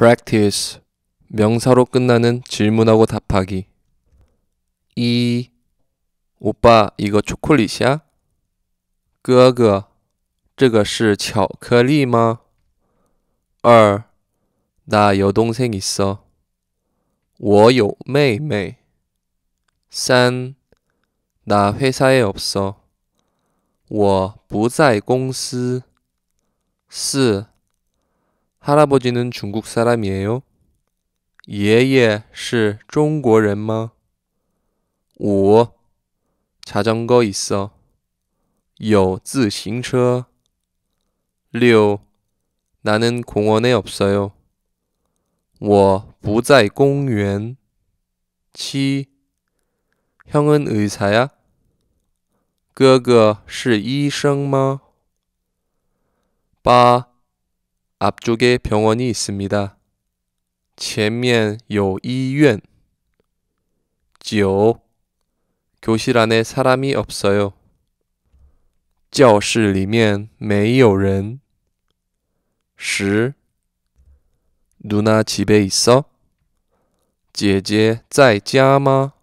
practice 명사로 끝나는 질문하고 답하기 이 오빠 이거 초콜릿이야? 그거 这个是巧克力吗? 2. 나 여동생 있어. 我有妹妹. 3. 나 회사에 없어. 我不在公司. 4. 할아버지는 중국 사람이에요? 예예, 是中国人吗? 5. 자전거 있어. 有自行车. 6. 나는 공원에 없어요. 我不在公园. 7. 형은 의사야? 哥哥是医生吗？8. 앞쪽에 병원이 있습니다. 前面有医院.지요. 교실 안에 사람이 없어요. 教室里面没有人1 누나 집에 있어? 姐姐在家吗?